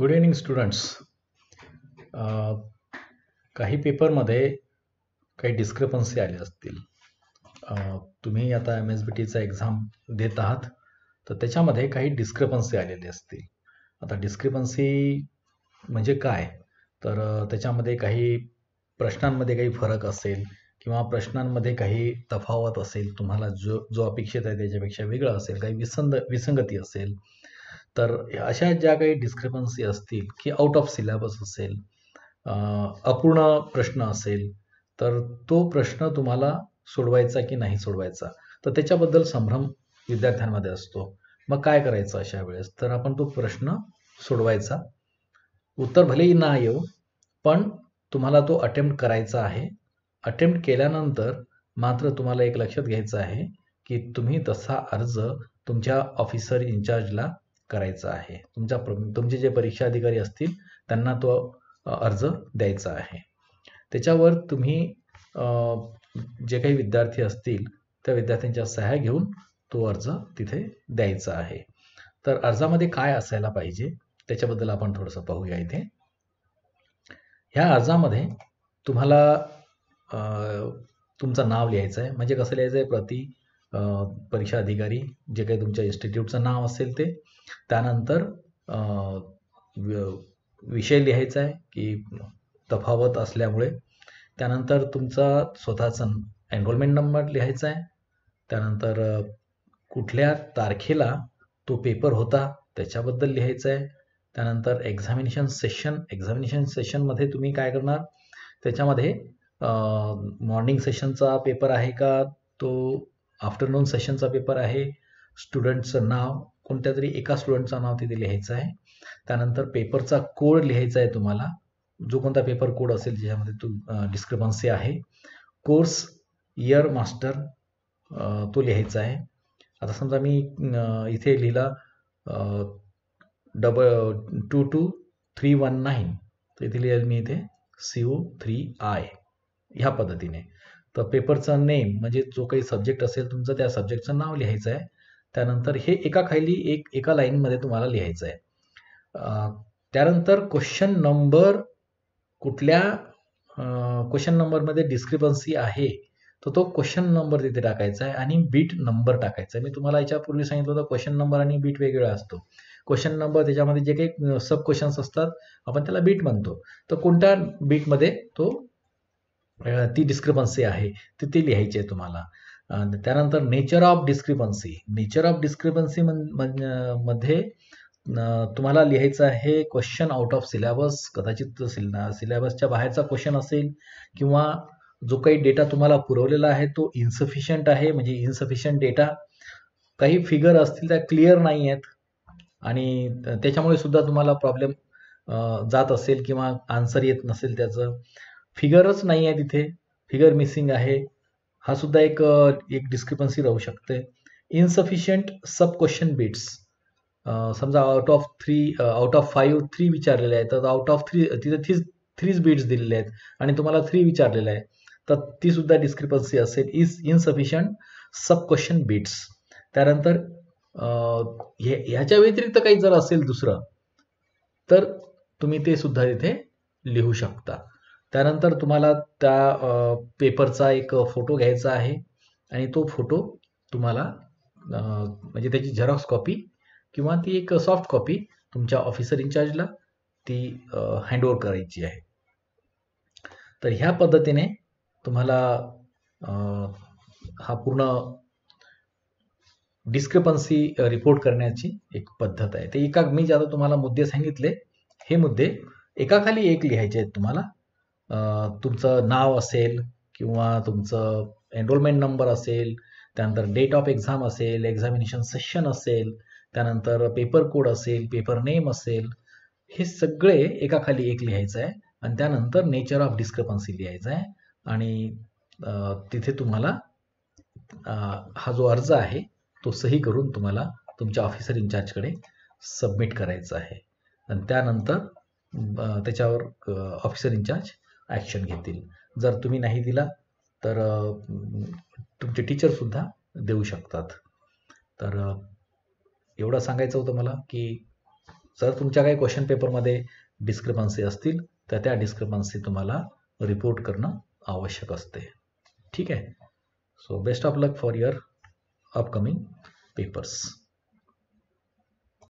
good evening students काही पेपरमध्ये काही डिस्क्रिपन्सी आले असतील uh, तुम्ही आता एम एस बी टीचा एक्झाम देत आहात तर त्याच्यामध्ये काही डिस्क्रिपन्सी आलेली असतील आता डिस्क्रिपन्सी म्हणजे काय तर uh, त्याच्यामध्ये काही प्रश्नांमध्ये काही फरक असेल किंवा प्रश्नांमध्ये काही तफावत असेल तुम्हाला जो जो अपेक्षित आहे त्याच्यापेक्षा वेगळं असेल काही विसंग विसंगती असेल तर अशा ज्या काही डिस्क्रिपन्सी असतील की आउट ऑफ सिलेबस असेल अपूर्ण प्रश्न असेल तर तो प्रश्न तुम्हाला सोडवायचा की नाही सोडवायचा तर त्याच्याबद्दल संभ्रम विद्यार्थ्यांमध्ये असतो मग काय करायचं अशा वेळेस तर आपण तो प्रश्न सोडवायचा उत्तर भलेही ना येऊ पण तुम्हाला तो अटेम्प्ट करायचा आहे अटेम्प्ट केल्यानंतर मात्र तुम्हाला एक लक्षात घ्यायचं आहे की तुम्ही तसा अर्ज तुमच्या ऑफिसर इन्चार्जला करायचा आहे तुमच्या तुमचे जे परीक्षा अधिकारी असतील त्यांना तो अर्ज द्यायचा आहे त्याच्यावर तुम्ही जे काही विद्यार्थी असतील त्या विद्यार्थ्यांच्या सह्या घेऊन तो अर्ज तिथे द्यायचा आहे तर अर्जामध्ये काय असायला पाहिजे त्याच्याबद्दल आपण थोडंसं पाहूया इथे ह्या अर्जामध्ये तुम्हाला तुमचं नाव लिहायचं आहे म्हणजे कसं लिहायचं आहे प्रति परीक्षा अधिकारी जे काही तुमच्या इन्स्टिट्यूटचं नाव असेल ते त्यानंतर विषय लिहायचा आहे की तफावत असल्यामुळे त्यानंतर तुमचा स्वतःचा एनरोलमेंट नंबर लिहायचा आहे त्यानंतर कुठल्या तारखेला तो पेपर होता त्याच्याबद्दल लिहायचं आहे त्यानंतर एक्झामिनेशन सेशन एक्झामिनेशन सेशनमध्ये तुम्ही काय करणार त्याच्यामध्ये मॉर्निंग सेशनचा पेपर आहे का तो आफ्टरनून सेशनचा पेपर आहे स्टुडंटचं नाव कोणत्या तरी एका स्टुडंटचं नाव तिथे लिहायचं आहे त्यानंतर पेपरचा कोड लिहायचा आहे तुम्हाला जो कोणता पेपर कोड असेल ज्याच्यामध्ये तू डिस्क्रिपन्सी आहे कोर्स इयर मास्टर तो लिहायचा आहे आता समजा मी इथे लिहिला double two two three one nine तर इथे लिहिलं मी इथे सी ओ थ्री आय ह्या पद्धतीने तर पेपरचा नेम म्हणजे जो काही सब्जेक्ट असेल तुमचं त्या सब्जेक्टचं नाव लिहायचं आहे त्यानंतर हे एका खाली एक एका लाईनमध्ये तुम्हाला लिहायचं आहे त्यानंतर क्वेश्चन नंबर कुठल्या क्वेश्चन नंबरमध्ये डिस्क्रिपन्सी आहे तर तो क्वेश्चन नंबर तिथे टाकायचा आहे आणि बीट नंबर टाकायचा आहे मी तुम्हाला याच्यापूर्वी सांगितलं होतं क्वेश्चन नंबर आणि बीट वेगळा असतो क्वेश्चन नंबर त्याच्यामध्ये जे काही सब क्वेश्चन्स असतात आपण त्याला बीट म्हणतो तर कोणत्या बीटमध्ये तो ती डिस्क्रिपन्सी आहे ती ते लिहायची आहे तुम्हाला त्यानंतर nature of discrepancy nature of discrepancy मध्ये तुम्हाला लिहायचं आहे क्वेश्चन आउट ऑफ सिलेबस कदाचित सिलेबसच्या बाहेरचा क्वेश्चन असेल किंवा जो काही डेटा तुम्हाला पुरवलेला आहे तो इन्सफिशियंट आहे म्हणजे इन्सफिशियंट डेटा काही फिगर असतील त्या क्लिअर नाही आहेत आणि त्याच्यामुळे सुद्धा तुम्हाला प्रॉब्लेम जात असेल किंवा आन्सर येत नसेल त्याचं फिगरच नाही आहे तिथे फिगर मिसिंग आहे हा सुद्धा एक एक डिस्क्रिपन्सी राहू शकते इनसफिशियंट सब क्वेश्चन बिट्स समजा out of three out of five three विचारलेले आहेत तर आउट ऑफ थ्री तिथे थ्री थ्रीच बिट्स दिलेले आहेत आणि तुम्हाला थ्री विचारलेले आहे तर ती सुद्धा डिस्क्रिपन्सी असेल is insufficient sub question bits त्यानंतर ह्याच्या व्यतिरिक्त काही जर असेल दुसरं तर तुम्ही ते सुद्धा तिथे लिहू शकता त्यानंतर तुम्हाला त्या पेपरचा एक फोटो घ्यायचा आहे आणि तो फोटो तुम्हाला म्हणजे त्याची झेरॉक्स कॉपी किंवा ती एक सॉफ्ट कॉपी तुमच्या ऑफिसर इन्चार्जला ती हँडओव्हर करायची आहे तर ह्या पद्धतीने तुम्हाला हा पूर्ण डिस्क्रिपन्सी रिपोर्ट करण्याची एक पद्धत आहे ते एका मी ज्यादा तुम्हाला मुद्दे सांगितले हे मुद्दे एकाखाली एक लिहायचे आहेत तुम्हाला तुमचं नाव असेल किंवा तुमचं एनरोलमेंट नंबर असेल त्यानंतर डेट ऑफ एक्झाम असेल एक्झामिनेशन सेशन असेल त्यानंतर पेपर कोड असेल पेपर नेम असेल हे सगळे एकाखाली एक लिहायचं आहे आणि त्यानंतर नेचर ऑफ डिस्क्रपन्सी लिहायचं आहे आणि तिथे तुम्हाला हा जो अर्ज आहे तो सही करून तुम्हाला तुमच्या ऑफिसर इन्चार्जकडे सबमिट करायचा आहे आणि त्यानंतर त्याच्यावर ऑफिसर इन्चार्ज ॲक्शन घेतील जर तुम्ही नाही दिला तर तुमचे टीचरसुद्धा देऊ शकतात तर एवढं सांगायचं होतं मला की जर तुमच्या काही क्वेश्चन पेपरमध्ये डिस्क्रिपन्सी असतील तर त्या डिस्क्रिपन्सी तुम्हाला रिपोर्ट करणं आवश्यक असते ठीक आहे so best of luck for your upcoming papers